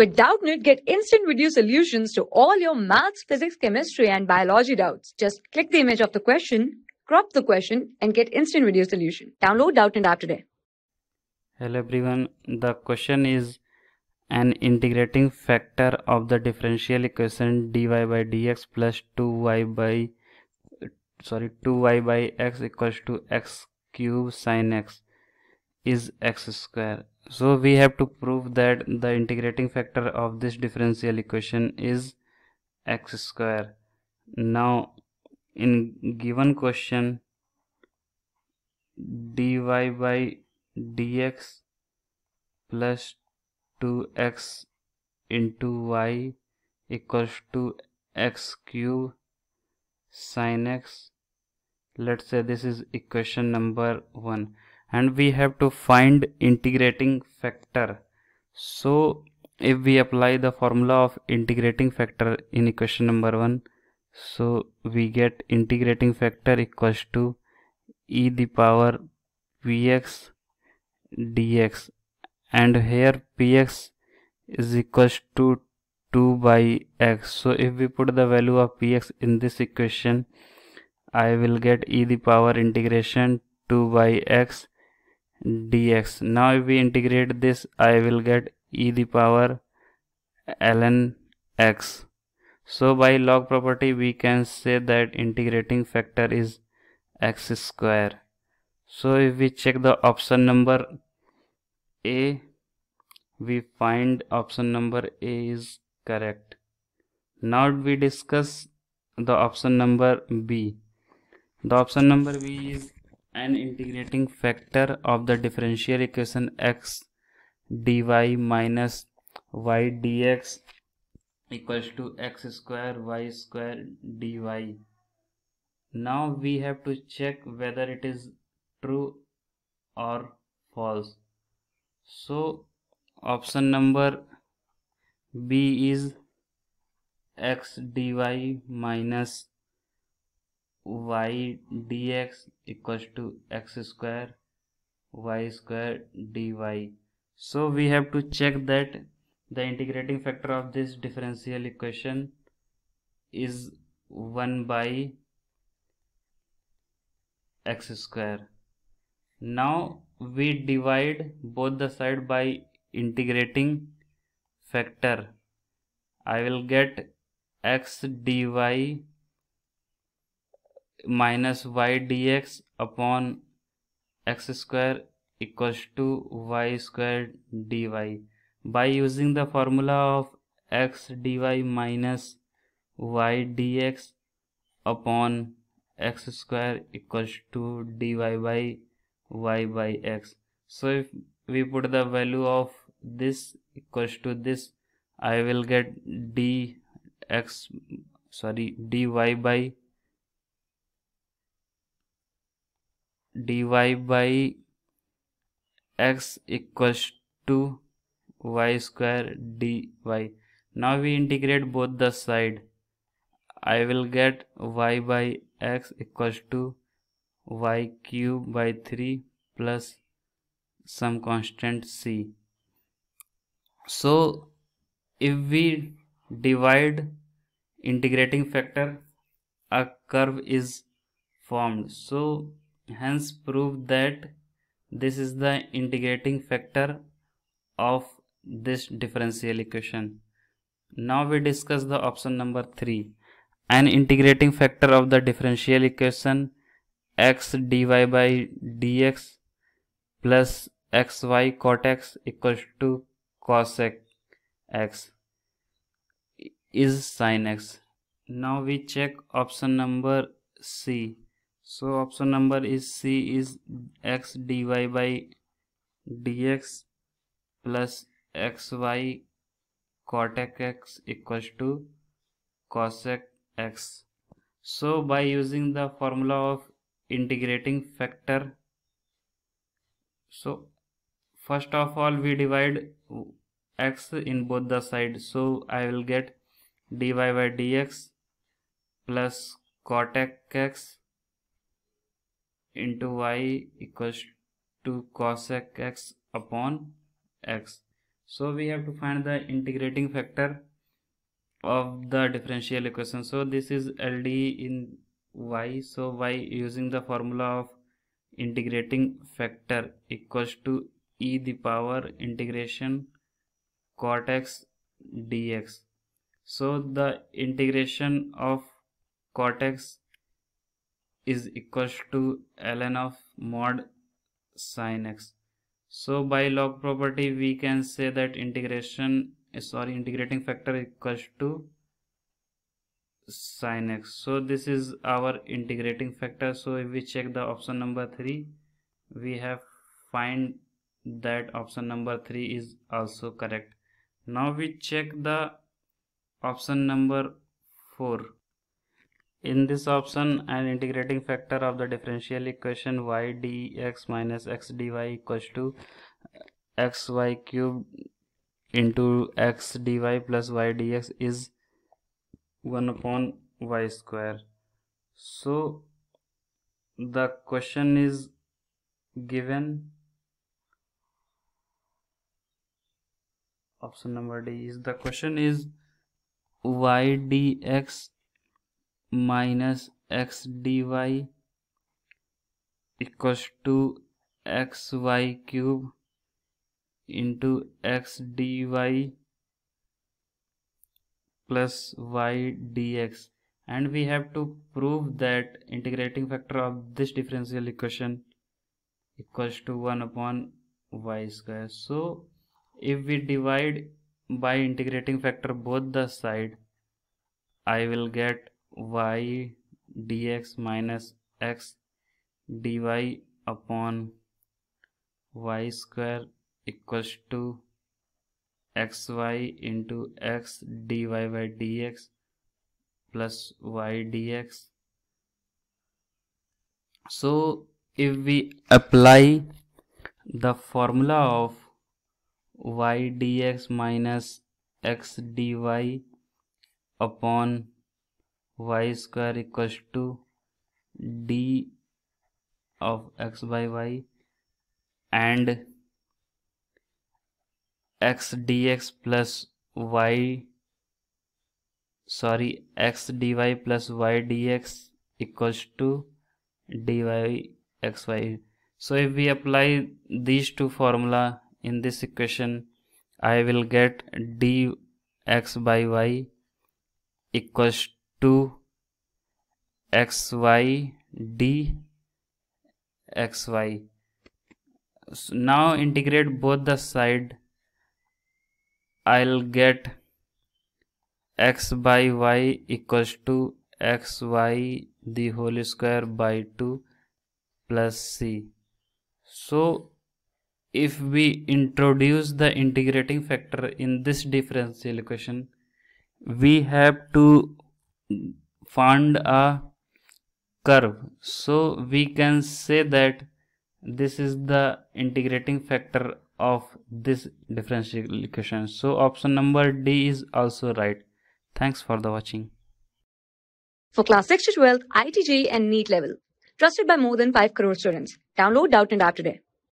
With Doubtnit, get instant video solutions to all your maths, physics, chemistry, and biology doubts. Just click the image of the question, crop the question, and get instant video solution. Download Doubtnit app today. Hello everyone. The question is an integrating factor of the differential equation dy by dx plus 2y by sorry 2y by x equals to x cube sine x is x square so we have to prove that the integrating factor of this differential equation is x square now in given question dy by dx plus 2x into y equals to x cube sine x let's say this is equation number 1 and we have to find integrating factor so if we apply the formula of integrating factor in equation number 1 so we get integrating factor equals to e the power px dx and here px is equals to 2 by x so if we put the value of px in this equation i will get e the power integration 2 by x dx. Now if we integrate this, I will get e the power ln x. So by log property, we can say that integrating factor is x square. So if we check the option number A, we find option number A is correct. Now we discuss the option number B. The option number B is an integrating factor of the differential equation x dy minus y dx equals to x square y square dy. Now we have to check whether it is true or false. So option number B is x dy minus y dx equals to x square y square dy so we have to check that the integrating factor of this differential equation is 1 by x square now we divide both the side by integrating factor i will get x dy minus y dx upon x square equals to y square dy by using the formula of x dy minus y dx upon x square equals to dy by y by x so if we put the value of this equals to this i will get dx sorry dy by dy by x equals to y square dy. Now we integrate both the side. I will get y by x equals to y cube by 3 plus some constant c. So if we divide integrating factor a curve is formed. So hence prove that this is the integrating factor of this differential equation. Now we discuss the option number 3. An integrating factor of the differential equation x dy by dx plus xy cot x equals to cos x is sin x. Now we check option number C so option number is c is x dy by dx plus xy cotec x equals to cosec x so by using the formula of integrating factor so first of all we divide x in both the sides so i will get dy by dx plus cotec x into y equals to cosec x upon x. So we have to find the integrating factor of the differential equation. So this is LD in y. So y using the formula of integrating factor equals to e the power integration cot x dx. So the integration of cot x is equals to ln of mod sin x. So by log property we can say that integration eh, sorry integrating factor equals to sin x. So this is our integrating factor. So if we check the option number 3 we have find that option number 3 is also correct. Now we check the option number 4 in this option, an integrating factor of the differential equation y dx minus x dy equals to xy cubed into x dy plus y dx is 1 upon y square. So, the question is given option number D is the question is y dx minus x dy equals to xy cube into x dy plus y dx and we have to prove that integrating factor of this differential equation equals to 1 upon y square so if we divide by integrating factor both the side I will get y dx minus x dy upon y square equals to xy into x dy by dx plus y dx so if we apply the formula of y dx minus x dy upon y square equals to d of x by y and x dx plus y sorry x dy plus y dx equals to dy xy so if we apply these two formula in this equation i will get dx by y equals to x y d x y. xy so now integrate both the side i'll get x by y equals to xy the whole square by 2 plus c so if we introduce the integrating factor in this differential equation we have to fund a curve so we can say that this is the integrating factor of this differential equation so option number d is also right thanks for the watching for class 6 to 12 itj and neat level trusted by more than 5 crore students download doubt and app today